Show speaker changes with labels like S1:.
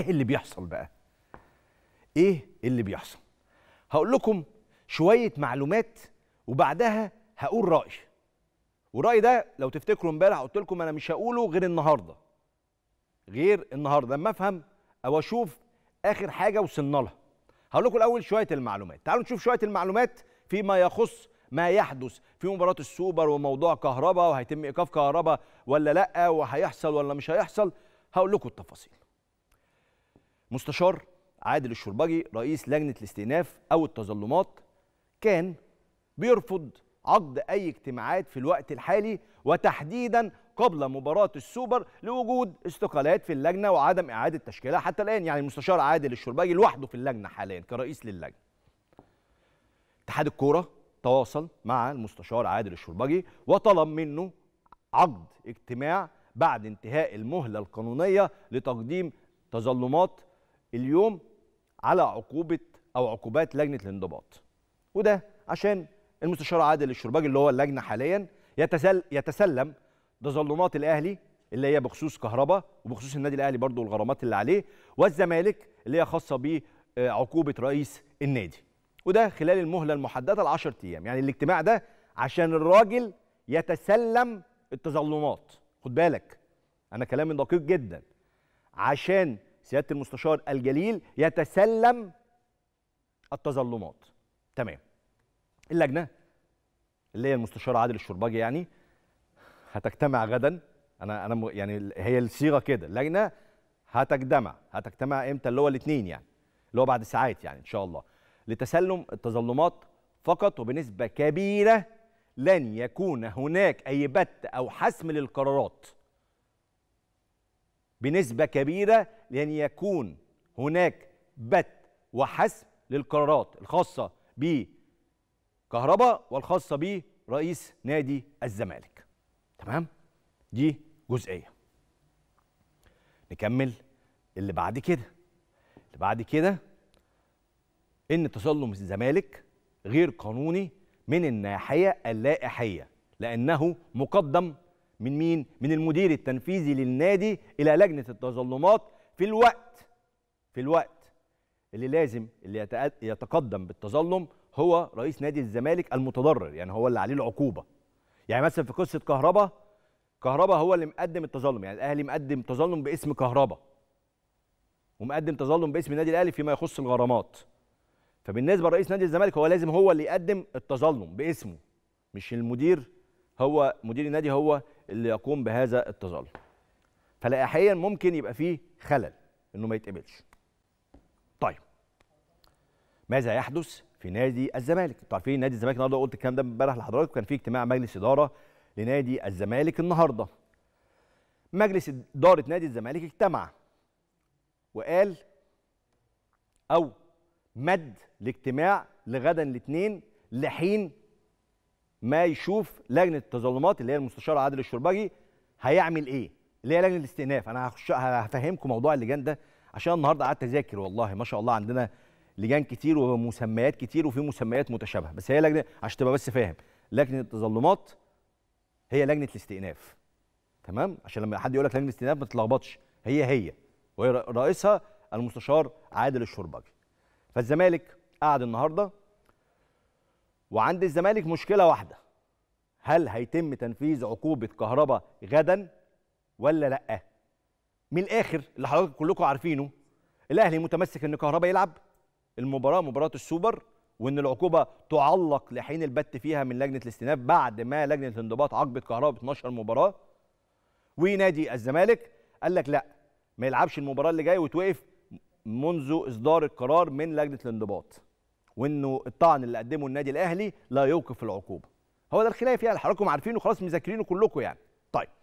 S1: ايه اللي بيحصل بقى ايه اللي بيحصل هقول لكم شويه معلومات وبعدها هقول رايي ورأيي ده لو تفتكروا امبارح قلت لكم انا مش هقوله غير النهارده غير النهارده لما افهم او اشوف اخر حاجه وصلنا لها هقول لكم الاول شويه المعلومات تعالوا نشوف شويه المعلومات فيما يخص ما يحدث في مباراه السوبر وموضوع كهربا وهيتم ايقاف كهربا ولا لا وهيحصل ولا مش هيحصل هقول لكم التفاصيل مستشار عادل الشربجي رئيس لجنه الاستئناف او التظلمات كان بيرفض عقد اي اجتماعات في الوقت الحالي وتحديدا قبل مباراه السوبر لوجود استقالات في اللجنه وعدم اعاده تشكيلها حتى الان يعني المستشار عادل الشربجي لوحده في اللجنه حاليا كرئيس للجنه. اتحاد الكوره تواصل مع المستشار عادل الشربجي وطلب منه عقد اجتماع بعد انتهاء المهله القانونيه لتقديم تظلمات اليوم على عقوبه او عقوبات لجنه الانضباط وده عشان المستشار عادل الشرباجي اللي هو اللجنه حاليا يتسل يتسلم تظلمات الاهلي اللي هي بخصوص كهرباء وبخصوص النادي الاهلي برضه الغرامات اللي عليه والزمالك اللي هي خاصه بعقوبه آه، رئيس النادي وده خلال المهله المحدده العشر 10 ايام يعني الاجتماع ده عشان الراجل يتسلم التظلمات خد بالك انا كلامي دقيق جدا عشان سياده المستشار الجليل يتسلم التظلمات تمام اللجنه اللي هي المستشار عادل الشرباجي يعني هتجتمع غدا انا انا يعني هي الصيغه كده اللجنه هتجتمع هتجتمع امتى اللي هو الاثنين يعني اللي هو بعد ساعات يعني ان شاء الله لتسلم التظلمات فقط وبنسبه كبيره لن يكون هناك اي بت او حسم للقرارات بنسبة كبيرة لأن يكون هناك بت وحسم للقرارات الخاصة بكهرباء والخاصة برئيس نادي الزمالك تمام دي جزئية نكمل اللي بعد كده اللي بعد كده ان تسلم الزمالك غير قانوني من الناحية اللائحية لأنه مقدم من مين؟ من المدير التنفيذي للنادي إلى لجنة التظلمات في الوقت في الوقت اللي لازم اللي يتقدم بالتظلم هو رئيس نادي الزمالك المتضرر يعني هو اللي عليه العقوبة يعني مثلا في قصة كهربا كهربا هو اللي مقدم التظلم يعني الأهلي مقدم تظلم باسم كهربا ومقدم تظلم باسم النادي الأهلي فيما يخص الغرامات فبالنسبة لرئيس نادي الزمالك هو لازم هو اللي يقدم التظلم باسمه مش المدير هو مدير النادي هو اللي يقوم بهذا التظلم فلاحيا ممكن يبقى فيه خلل انه ما يتقبلش طيب ماذا يحدث في نادي الزمالك انتوا عارفين نادي الزمالك النهارده قلت الكلام ده امبارح لحضراتكم كان في اجتماع مجلس اداره لنادي الزمالك النهارده مجلس اداره نادي الزمالك اجتمع وقال او مد الاجتماع لغدا الاثنين لحين ما يشوف لجنه التظلمات اللي هي المستشار عادل الشربجي هيعمل ايه اللي هي لجنه الاستئناف انا هخش هفهمكم موضوع اللجان ده عشان النهارده قعدت اذاكر والله ما شاء الله عندنا لجان كتير ومسميات كتير وفي مسميات متشابهه بس هي لجنه عشان تبقى بس فاهم لجنه التظلمات هي لجنه الاستئناف تمام عشان لما حد يقول لك لجنه الاستئناف ما تتلخبطش هي هي وهي رئيسها المستشار عادل الشربجي فالزمالك قعد النهارده وعند الزمالك مشكله واحده هل هيتم تنفيذ عقوبه كهربا غدا ولا لا من الاخر اللي حضراتكم كلكم عارفينه الاهلي متمسك ان كهربا يلعب المباراه مباراه السوبر وان العقوبه تعلق لحين البت فيها من لجنه الاستئناف بعد ما لجنه الانضباط عاقبت كهربا 12 مباراه ونادي الزمالك قال لك لا ما يلعبش المباراه اللي جايه وتوقف منذ اصدار القرار من لجنه الانضباط وانه الطعن اللي قدمه النادي الاهلي لا يوقف العقوبه هو ده الخلاف يعني حضراتكم عارفينه خلاص مذاكرينه كلكم يعني طيب